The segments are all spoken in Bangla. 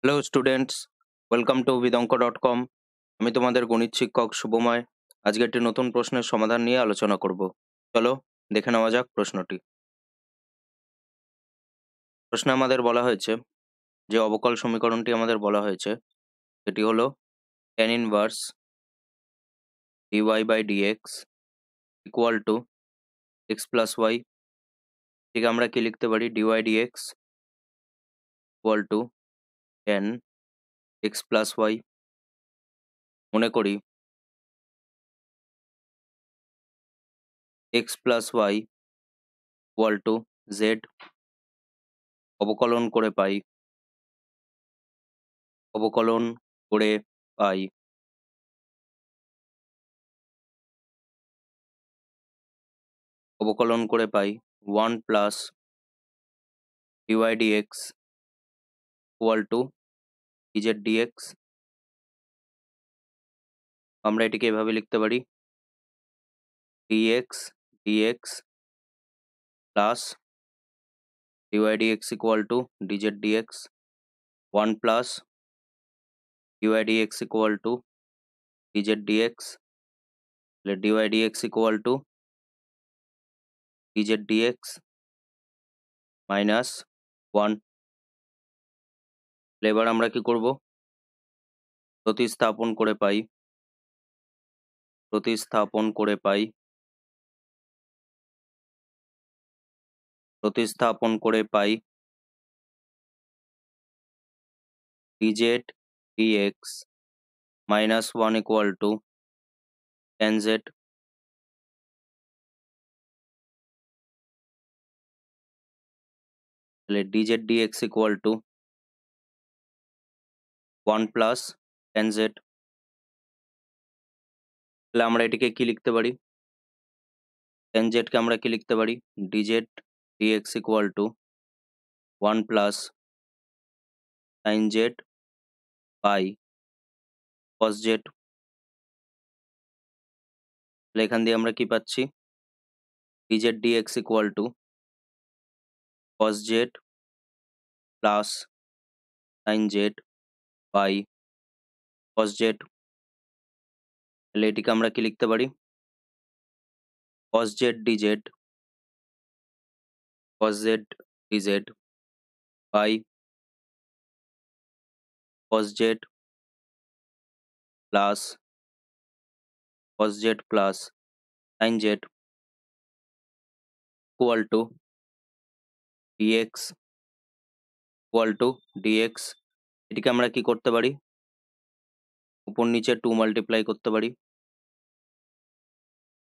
হ্যালো স্টুডেন্টস ওয়েলকাম টু বিদঙ্ক ডট কম আমি তোমাদের গণিত শিক্ষক শুভময় আজকে একটি নতুন প্রশ্নের সমাধান নিয়ে আলোচনা করব চলো দেখে নেওয়া যাক প্রশ্নটি প্রশ্নে আমাদের বলা হয়েছে যে অবকল সমীকরণটি আমাদের বলা হয়েছে সেটি হলো tan inverse d y by d x equal to x plus y ঠিক আমরা কি লিখতে পারি d y d x equal to tan x plus y মনে করি x plus y equal to z অবকলন করে পাই অবকলন করে পাই অবকলন করে পাই one plus d y x equal to is a d x हमरा এটাকে এভাবে লিখতে পারি d x d x plus d y d x equal to d z d x 1 plus d y d x equal to d z d x એટલે d y d x equal to d z d x minus 1 এবার আমরা কি করব প্রতিস্থাপন করে পাই প্রতিস্থাপন করে পাই প্রতিস্থাপন করে পাই d z d x minus one equal to tan z তাহলে d z d x equal to OnePlus n z তাহলে আমরা এটিকে কি লিখতে পারি এন কে আমরা কি লিখতে পারি DZ DX equal to one plus by Z Z Z তাহলে এখান দিয়ে আমরা কি পাচ্ছি DZ DX equal to cos Z plus 9Z Z pi cos Z एटी की लिखते पड़ी cos Z DZ cos Z DZ pi cos Z plus cos Z plus sine Z equal to DX equal to DX এটিকে আমরা কি করতে পারি উপর নিচে টু মাল্টিপ্লাই করতে পারি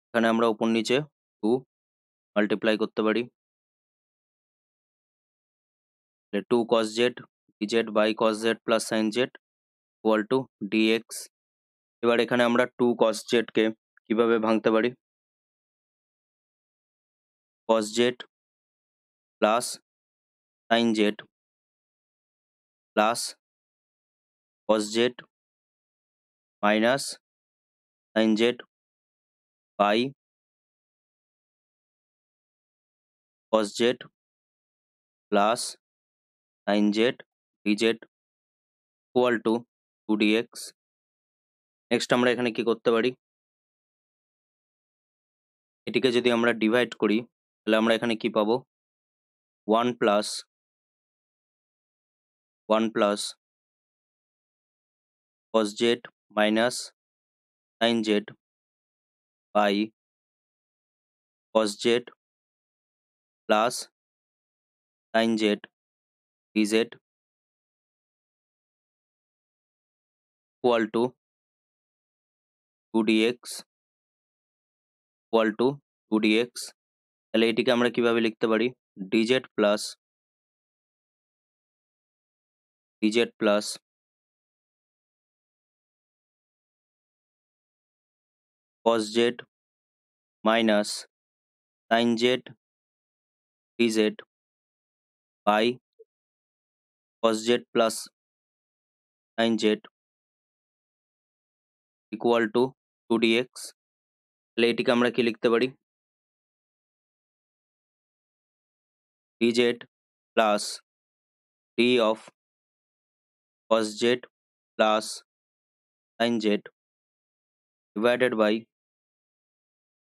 এখানে আমরা উপর নিচে টু মাল্টিপ্লাই করতে পারি two cos z z by cos z plus sine z equal to d x এবার এখানে আমরা টু কস জেডকে কিভাবে ভাঙতে পারি cos z plus sine z plus cos z minus sin z by cos z plus sin z dz equal to 2 dx next আমরা এখানে কি করতে পারি এটিকে যদি আমরা ডিভাইড করি তাহলে আমরা এখানে কি পাবো one plus one plus cos z minus sin z by cos z plus sin z dz equal to 2dx equal to 2dx তাহলে এটিকে আমরা কিভাবে লিখতে পারি dz plus dz plus cos z minus sin z dz by cos z plus sin z equal to 2dx তাহলে এটিকে আমরা কি লিখতে পারি dz plus d of cos z plus sin z divided by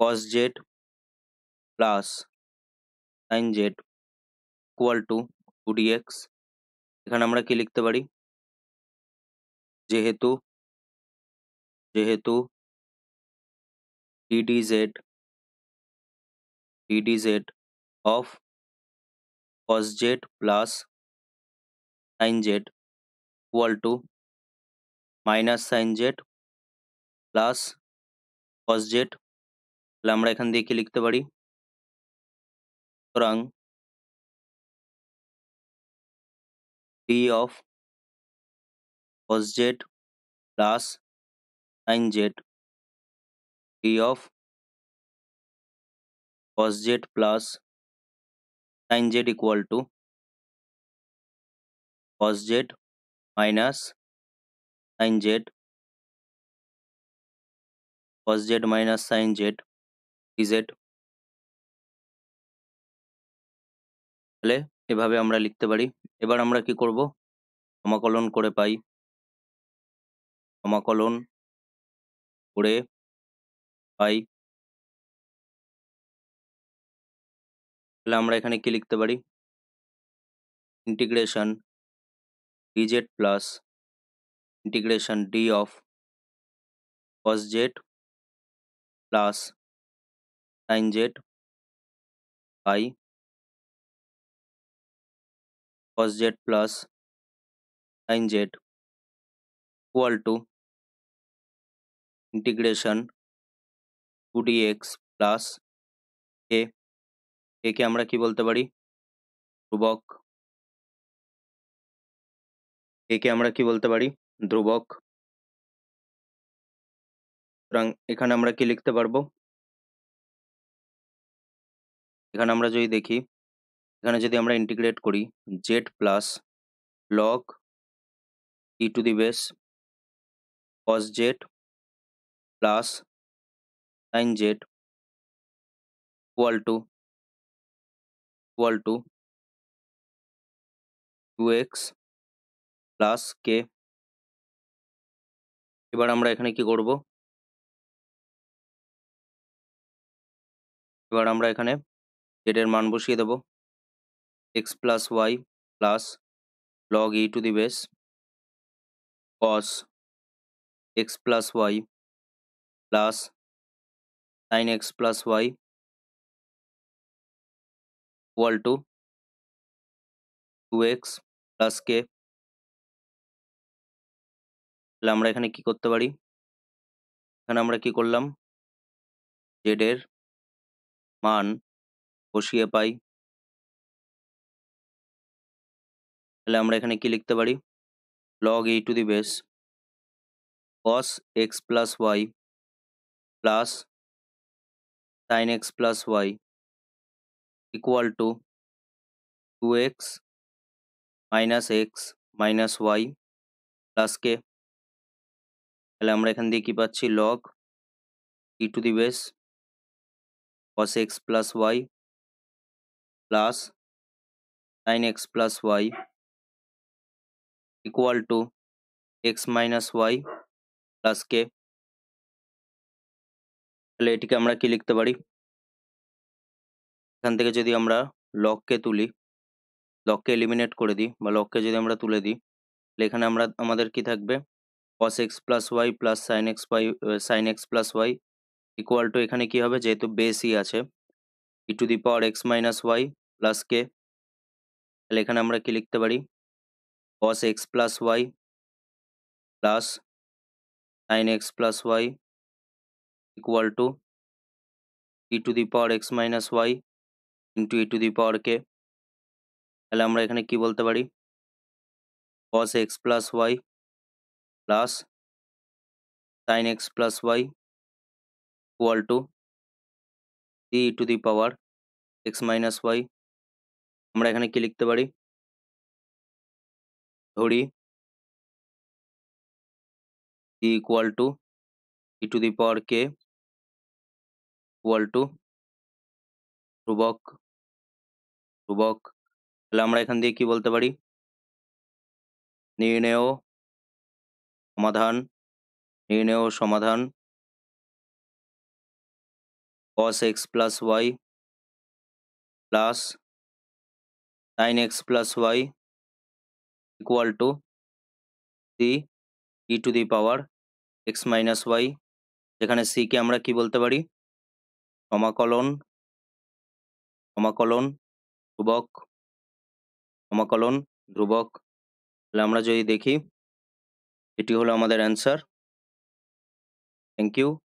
cos z plus sin z equal to two d x এখানে আমরা কি লিখতে পারি যেহেতু যেহেতু ddz ddz of cos z plus sin z equal to minus sin z plus cos z लामड़ा एखान दिए कि लिखते परि सुरा p of cos Z plus sine z p of cos Z plus sine Z equal to cos z minus sine z cos z minus sine z dz তাহলে এভাবে আমরা লিখতে পারি এবার আমরা কি করব সমাকলন করে পাই সমাকলন করে পাই তাহলে আমরা এখানে কি লিখতে পারি integration e z plus integration d of cos z plus sine z by cos z plus sin z equal to integration two dx plus এ একে আমরা কি বলতে পারি ধ্রুবক একে আমরা কি বলতে পারি ধ্রুবক সুতরাং এখানে আমরা কি লিখতে পারবো এখানে আমরা যদি দেখি এখানে যদি আমরা ইন্টিগ্রেট করি z plus log e to the base cos z plus sine z equal to equal to two x plus k এবার আমরা এখানে কি করব এবার আমরা এখানে জেডের মান বসিয়ে দেব x plus y plus log e to the base cos x plus y plus sine x plus y equal to two x plus k তাহলে আমরা এখানে কি করতে পারি এখানে আমরা কি করলাম জেডের মান বসিয়ে পাই তাহলে আমরা এখানে কি লিখতে পারি log e to the base cos x plus y plus sine x plus y equal to two x minus x minus y plus k তাহলে আমরা এখান দিয়ে কি পাচ্ছি log e to the base cos x plus y plus sine x plus y equal to x minus y plus k তাহলে এটিকে আমরা কি লিখতে পারি এখান থেকে যদি আমরা লককে তুলি লককে এলিমিনেট করে দিই বা লককে যদি আমরা তুলে দিই তাহলে এখানে আমরা আমাদের কি থাকবে cos x plus y plus sine x y sine x plus y equal to এখানে কি হবে যেহেতু বেসই আছে e to the power x minus y plus k তাহলে এখানে আমরা কি লিখতে পারি cos x + y plus sin x + y equal to e ^ x - y * e ^ k তাহলে আমরা এখানে কি বলতে পারি cos x + y plus sin x + y equal to e ^ x - y আমরা এখানে কি লিখতে পারি ধরি equal to e to the power k equal to ধ্রুবক ধ্রুবক তাহলে আমরা এখান দিয়ে কি বলতে পারি নির্ণেয় সমাধান নির্ণেয় সমাধান cos x plus y plus sine x plus y equal to c e to the power x minus y যেখানে সিকে আমরা কি বলতে পারি সমাকলন সমাকলন ধ্রুবক সমাকলন ধ্রুবক তাহলে আমরা যদি দেখি এটি হলো আমাদের অ্যান্সার থ্যাংক ইউ